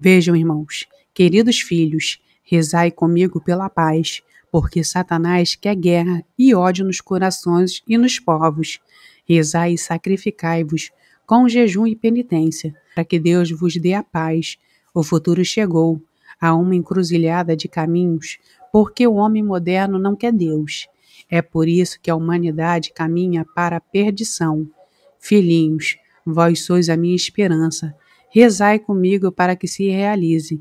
Vejam, irmãos, queridos filhos, rezai comigo pela paz, porque Satanás quer guerra e ódio nos corações e nos povos. Rezai e sacrificai-vos com jejum e penitência, para que Deus vos dê a paz. O futuro chegou a uma encruzilhada de caminhos, porque o homem moderno não quer Deus. É por isso que a humanidade caminha para a perdição. Filhinhos, vós sois a minha esperança. Rezai comigo para que se realize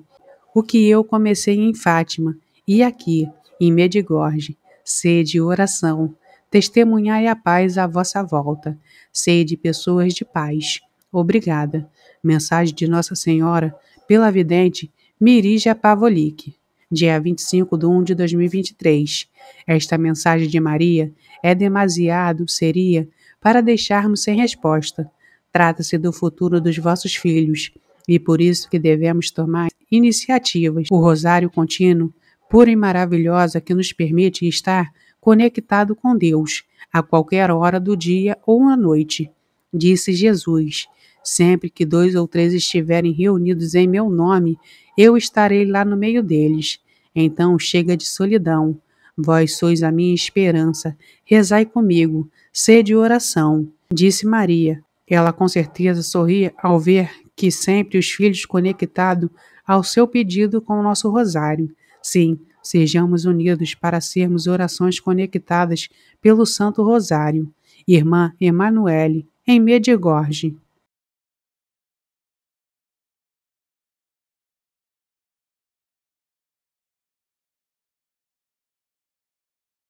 o que eu comecei em Fátima e aqui, em Medigorge. Sede oração, testemunhai a paz à vossa volta. Sede pessoas de paz. Obrigada. Mensagem de Nossa Senhora, pela vidente Mirija Pavolik, dia 25 de 1 de 2023. Esta mensagem de Maria é demasiado, seria, para deixarmos sem resposta. Trata-se do futuro dos vossos filhos e por isso que devemos tomar iniciativas. O rosário contínuo, pura e maravilhosa, é que nos permite estar conectado com Deus a qualquer hora do dia ou à noite. Disse Jesus: Sempre que dois ou três estiverem reunidos em meu nome, eu estarei lá no meio deles. Então chega de solidão. Vós sois a minha esperança. Rezai comigo, sede oração. Disse Maria, ela com certeza sorria ao ver que sempre os filhos conectados ao seu pedido com o nosso rosário. Sim, sejamos unidos para sermos orações conectadas pelo Santo Rosário. Irmã Emanuele, em Medigorge.